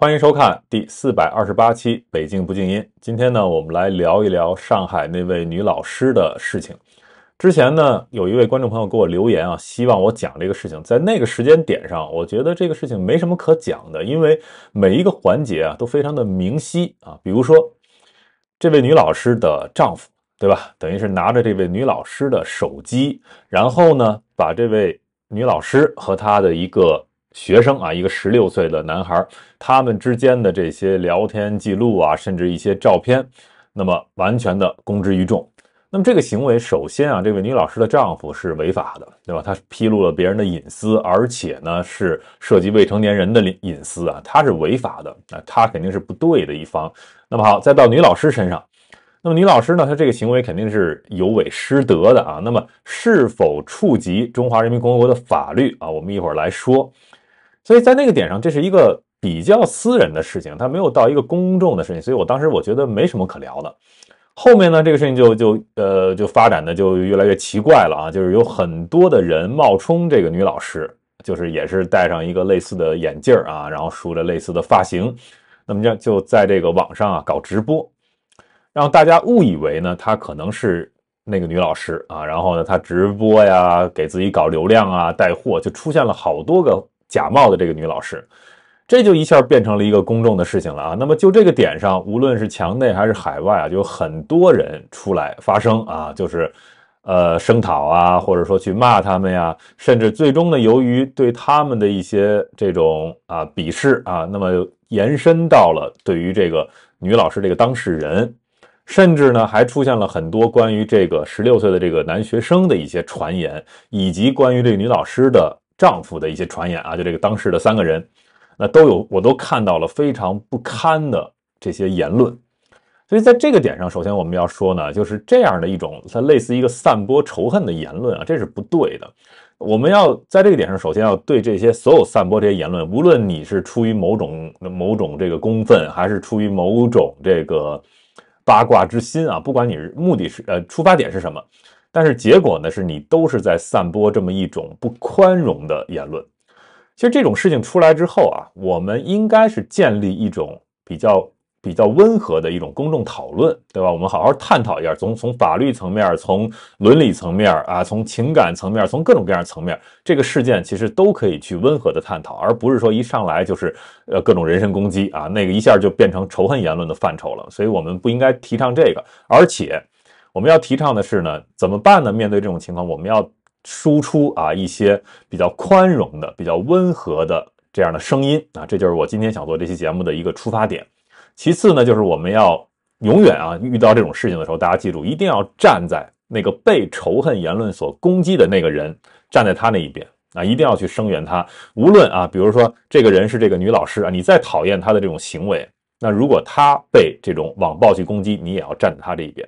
欢迎收看第四百二十八期《北京不静音》。今天呢，我们来聊一聊上海那位女老师的事情。之前呢，有一位观众朋友给我留言啊，希望我讲这个事情。在那个时间点上，我觉得这个事情没什么可讲的，因为每一个环节啊都非常的明晰啊。比如说，这位女老师的丈夫，对吧？等于是拿着这位女老师的手机，然后呢，把这位女老师和她的一个。学生啊，一个十六岁的男孩，他们之间的这些聊天记录啊，甚至一些照片，那么完全的公之于众。那么这个行为，首先啊，这位女老师的丈夫是违法的，对吧？他披露了别人的隐私，而且呢是涉及未成年人的隐私啊，他是违法的，啊，他肯定是不对的一方。那么好，再到女老师身上，那么女老师呢，她这个行为肯定是有违师德的啊。那么是否触及中华人民共和国的法律啊？我们一会儿来说。所以在那个点上，这是一个比较私人的事情，他没有到一个公众的事情，所以我当时我觉得没什么可聊的。后面呢，这个事情就就呃就发展的就越来越奇怪了啊，就是有很多的人冒充这个女老师，就是也是戴上一个类似的眼镜啊，然后梳着类似的发型，那么就就在这个网上啊搞直播，让大家误以为呢她可能是那个女老师啊，然后呢她直播呀给自己搞流量啊带货，就出现了好多个。假冒的这个女老师，这就一下变成了一个公众的事情了啊。那么就这个点上，无论是墙内还是海外啊，就有很多人出来发声啊，就是呃声讨啊，或者说去骂他们呀，甚至最终呢，由于对他们的一些这种啊鄙视啊，那么延伸到了对于这个女老师这个当事人，甚至呢还出现了很多关于这个十六岁的这个男学生的一些传言，以及关于这个女老师的。丈夫的一些传言啊，就这个当时的三个人，那都有我都看到了非常不堪的这些言论，所以在这个点上，首先我们要说呢，就是这样的一种它类似一个散播仇恨的言论啊，这是不对的。我们要在这个点上，首先要对这些所有散播这些言论，无论你是出于某种某种这个公愤，还是出于某种这个八卦之心啊，不管你是目的是呃出发点是什么。但是结果呢？是你都是在散播这么一种不宽容的言论。其实这种事情出来之后啊，我们应该是建立一种比较比较温和的一种公众讨论，对吧？我们好好探讨一下，从从法律层面，从伦理层面啊，从情感层面，从各种各样层面，这个事件其实都可以去温和的探讨，而不是说一上来就是呃各种人身攻击啊，那个一下就变成仇恨言论的范畴了。所以我们不应该提倡这个，而且。我们要提倡的是呢，怎么办呢？面对这种情况，我们要输出啊一些比较宽容的、比较温和的这样的声音啊，这就是我今天想做这期节目的一个出发点。其次呢，就是我们要永远啊，遇到这种事情的时候，大家记住，一定要站在那个被仇恨言论所攻击的那个人站在他那一边啊，一定要去声援他。无论啊，比如说这个人是这个女老师啊，你再讨厌她的这种行为，那如果她被这种网暴去攻击，你也要站在她这一边。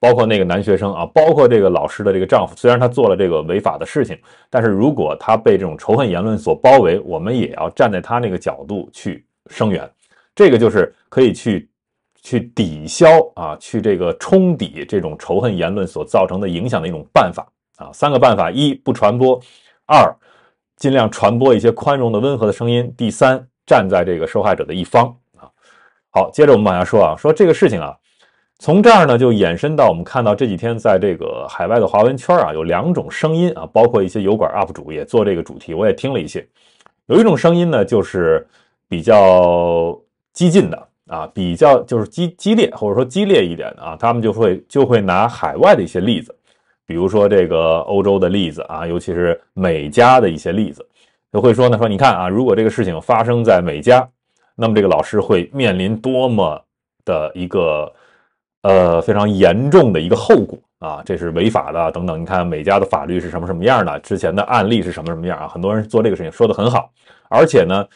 包括那个男学生啊，包括这个老师的这个丈夫，虽然他做了这个违法的事情，但是如果他被这种仇恨言论所包围，我们也要站在他那个角度去声援，这个就是可以去去抵消啊，去这个冲抵这种仇恨言论所造成的影响的一种办法啊。三个办法：一不传播，二尽量传播一些宽容的、温和的声音；第三，站在这个受害者的一方啊。好，接着我们往下说啊，说这个事情啊。从这儿呢，就延伸到我们看到这几天在这个海外的华文圈啊，有两种声音啊，包括一些油管 UP 主也做这个主题，我也听了一些。有一种声音呢，就是比较激进的啊，比较就是激激烈或者说激烈一点的啊，他们就会就会拿海外的一些例子，比如说这个欧洲的例子啊，尤其是美加的一些例子，就会说呢，说你看啊，如果这个事情发生在美加，那么这个老师会面临多么的一个。呃，非常严重的一个后果啊，这是违法的等等。你看美加的法律是什么什么样的？之前的案例是什么什么样啊？很多人做这个事情说的很好，而且呢，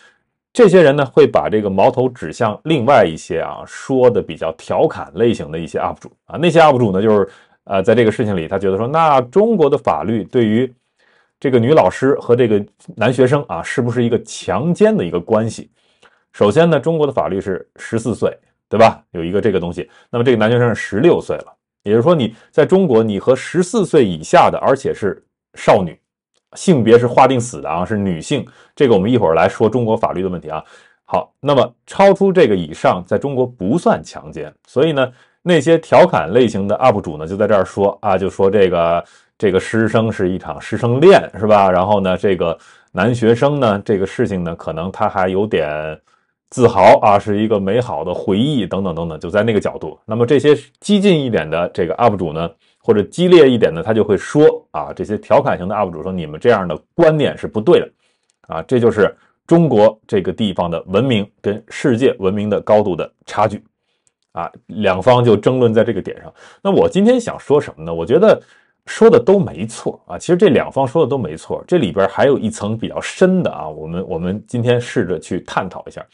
这些人呢会把这个矛头指向另外一些啊，说的比较调侃类型的一些 UP 主啊。那些 UP 主呢，就是呃，在这个事情里，他觉得说，那中国的法律对于这个女老师和这个男学生啊，是不是一个强奸的一个关系？首先呢，中国的法律是十四岁。对吧？有一个这个东西，那么这个男学生十六岁了，也就是说你在中国，你和十四岁以下的，而且是少女，性别是划定死的啊，是女性。这个我们一会儿来说中国法律的问题啊。好，那么超出这个以上，在中国不算强奸。所以呢，那些调侃类型的 UP 主呢，就在这儿说啊，就说这个这个师生是一场师生恋，是吧？然后呢，这个男学生呢，这个事情呢，可能他还有点。自豪啊，是一个美好的回忆，等等等等，就在那个角度。那么这些激进一点的这个 UP 主呢，或者激烈一点的，他就会说啊，这些调侃型的 UP 主说你们这样的观念是不对的，啊，这就是中国这个地方的文明跟世界文明的高度的差距，啊，两方就争论在这个点上。那我今天想说什么呢？我觉得说的都没错啊，其实这两方说的都没错。这里边还有一层比较深的啊，我们我们今天试着去探讨一下。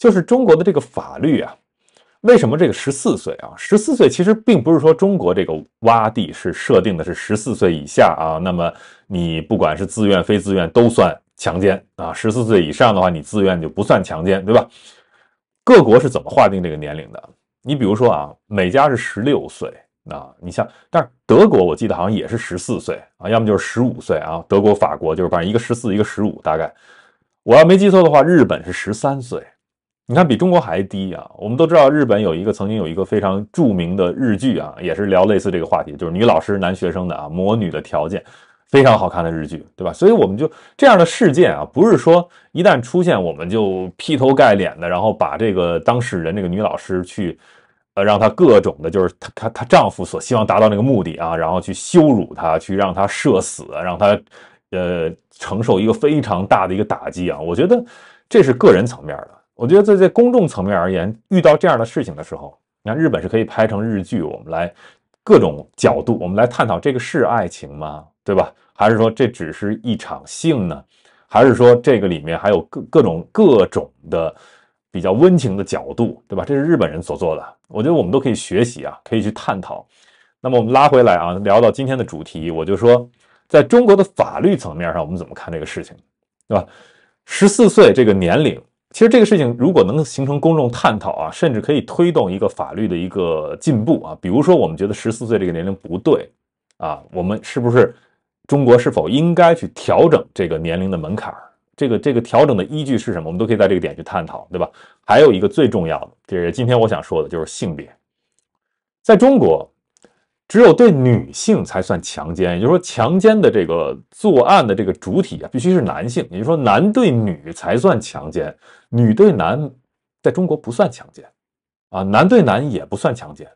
就是中国的这个法律啊，为什么这个十四岁啊？十四岁其实并不是说中国这个洼地是设定的是十四岁以下啊，那么你不管是自愿非自愿都算强奸啊。十四岁以上的话，你自愿就不算强奸，对吧？各国是怎么划定这个年龄的？你比如说啊，美加是十六岁啊，你像，但是德国我记得好像也是十四岁啊，要么就是十五岁啊。德国、法国就是反正一个十四一个十五，大概我要没记错的话，日本是十三岁。你看，比中国还低啊！我们都知道，日本有一个曾经有一个非常著名的日剧啊，也是聊类似这个话题，就是女老师男学生的啊，魔女的条件，非常好看的日剧，对吧？所以我们就这样的事件啊，不是说一旦出现，我们就劈头盖脸的，然后把这个当事人这个女老师去呃，让她各种的，就是她她她丈夫所希望达到那个目的啊，然后去羞辱她，去让她社死，让她呃承受一个非常大的一个打击啊！我觉得这是个人层面的。我觉得在在公众层面而言，遇到这样的事情的时候，你看日本是可以拍成日剧，我们来各种角度，我们来探讨这个是爱情吗？对吧？还是说这只是一场性呢？还是说这个里面还有各各种各种的比较温情的角度，对吧？这是日本人所做的，我觉得我们都可以学习啊，可以去探讨。那么我们拉回来啊，聊到今天的主题，我就说，在中国的法律层面上，我们怎么看这个事情，对吧？十四岁这个年龄。其实这个事情如果能形成公众探讨啊，甚至可以推动一个法律的一个进步啊。比如说，我们觉得十四岁这个年龄不对啊，我们是不是中国是否应该去调整这个年龄的门槛？这个这个调整的依据是什么？我们都可以在这个点去探讨，对吧？还有一个最重要的，就是今天我想说的，就是性别，在中国。只有对女性才算强奸，也就是说，强奸的这个作案的这个主体啊，必须是男性。也就是说，男对女才算强奸，女对男在中国不算强奸，啊，男对男也不算强奸，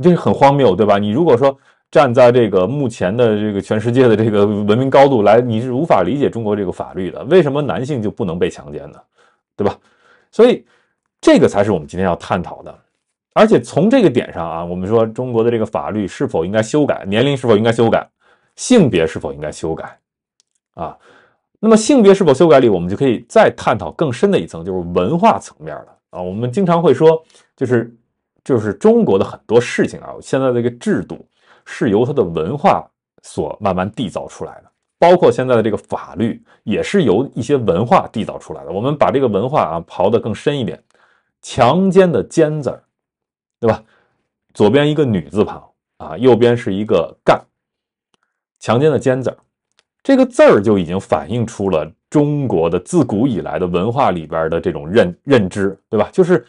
这是很荒谬，对吧？你如果说站在这个目前的这个全世界的这个文明高度来，你是无法理解中国这个法律的。为什么男性就不能被强奸呢？对吧？所以，这个才是我们今天要探讨的。而且从这个点上啊，我们说中国的这个法律是否应该修改？年龄是否应该修改？性别是否应该修改？啊，那么性别是否修改里，我们就可以再探讨更深的一层，就是文化层面了啊。我们经常会说，就是就是中国的很多事情啊，现在这个制度是由它的文化所慢慢缔造出来的，包括现在的这个法律也是由一些文化缔造出来的。我们把这个文化啊刨得更深一点，强奸的“奸”字儿。对吧？左边一个女字旁啊，右边是一个干，强奸的奸字儿，这个字儿就已经反映出了中国的自古以来的文化里边的这种认认知，对吧？就是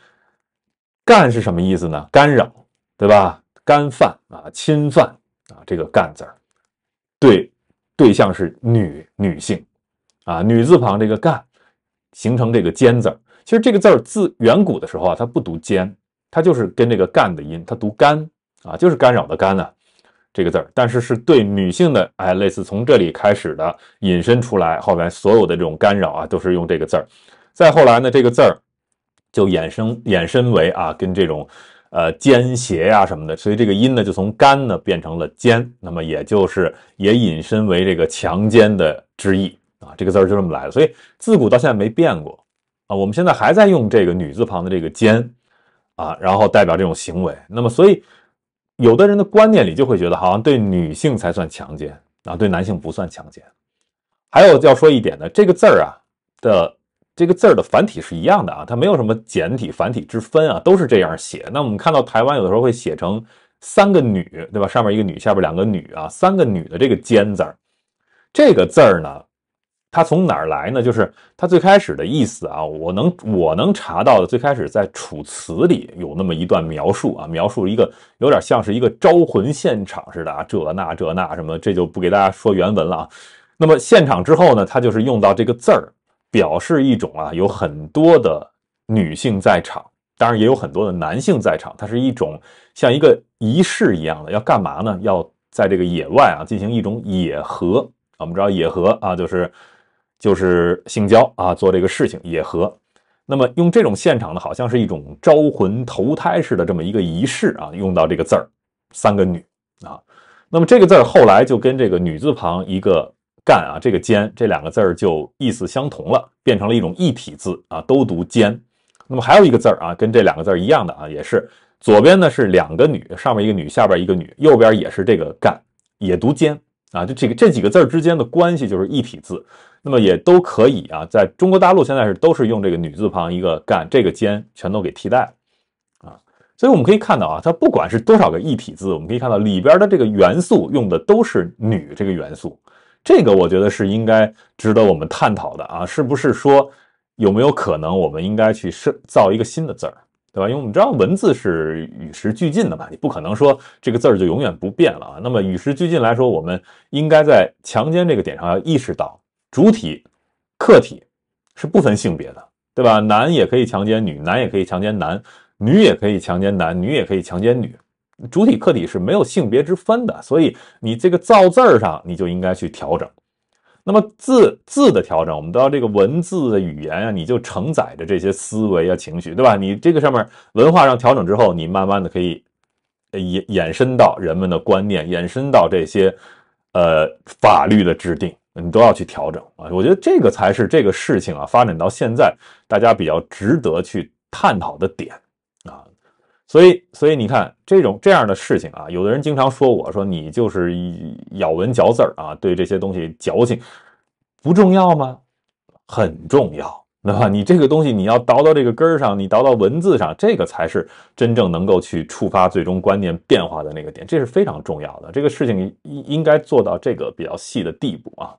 干是什么意思呢？干扰，对吧？干犯啊，侵犯啊，这个干字儿，对对象是女女性啊，女字旁这个干形成这个奸字儿。其实这个字儿自远古的时候啊，它不读奸。它就是跟这个“干”的音，它读“干”啊，就是“干扰”的“干”呢，这个字儿。但是是对女性的，哎，类似从这里开始的引申出来，后来所有的这种干扰啊，都是用这个字儿。再后来呢，这个字儿就衍生衍生为啊，跟这种呃奸邪呀什么的，所以这个音呢就从“干”呢变成了“奸”，那么也就是也引申为这个强奸的之意啊，这个字儿就这么来的。所以自古到现在没变过啊，我们现在还在用这个女字旁的这个“奸”。啊，然后代表这种行为，那么所以有的人的观念里就会觉得，好像对女性才算强奸啊，对男性不算强奸。还有要说一点呢，这个字儿啊的这个字儿的繁体是一样的啊，它没有什么简体繁体之分啊，都是这样写。那我们看到台湾有的时候会写成三个女，对吧？上面一个女，下边两个女啊，三个女的这个“奸”字儿，这个字儿呢。它从哪儿来呢？就是它最开始的意思啊，我能我能查到的最开始在《楚辞》里有那么一段描述啊，描述一个有点像是一个招魂现场似的啊，这那这那什么，这就不给大家说原文了啊。那么现场之后呢，它就是用到这个字儿，表示一种啊，有很多的女性在场，当然也有很多的男性在场，它是一种像一个仪式一样的，要干嘛呢？要在这个野外啊进行一种野合。我们知道野合啊，就是。就是性交啊，做这个事情也和，那么用这种现场呢，好像是一种招魂投胎似的这么一个仪式啊，用到这个字儿，三个女啊，那么这个字儿后来就跟这个女字旁一个干啊，这个坚这两个字儿就意思相同了，变成了一种一体字啊，都读坚。那么还有一个字儿啊，跟这两个字儿一样的啊，也是左边呢是两个女，上面一个女，下边一个女，右边也是这个干，也读坚啊，就这个这几个字儿之间的关系就是一体字。那么也都可以啊，在中国大陆现在是都是用这个女字旁一个干这个尖全都给替代啊，所以我们可以看到啊，它不管是多少个一体字，我们可以看到里边的这个元素用的都是女这个元素，这个我觉得是应该值得我们探讨的啊，是不是说有没有可能我们应该去设造一个新的字儿，对吧？因为我们知道文字是与时俱进的嘛，你不可能说这个字儿就永远不变了啊。那么与时俱进来说，我们应该在强奸这个点上要意识到。主体、客体是不分性别的，对吧？男也可以强奸女，男也可以强奸男，女也可以强奸男，女也可以强奸女。主体、客体是没有性别之分的，所以你这个造字儿上你就应该去调整。那么字字的调整，我们都要这个文字、的语言啊，你就承载着这些思维啊、情绪，对吧？你这个上面文化上调整之后，你慢慢的可以延延伸到人们的观念，延伸到这些呃法律的制定。你都要去调整啊！我觉得这个才是这个事情啊发展到现在，大家比较值得去探讨的点啊。所以，所以你看这种这样的事情啊，有的人经常说我说你就是咬文嚼字儿啊，对这些东西矫情，不重要吗？很重要。对吧？你这个东西，你要倒到这个根儿上，你倒到文字上，这个才是真正能够去触发最终观念变化的那个点，这是非常重要的。这个事情应应该做到这个比较细的地步啊。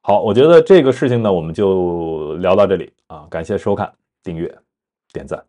好，我觉得这个事情呢，我们就聊到这里啊。感谢收看，订阅，点赞。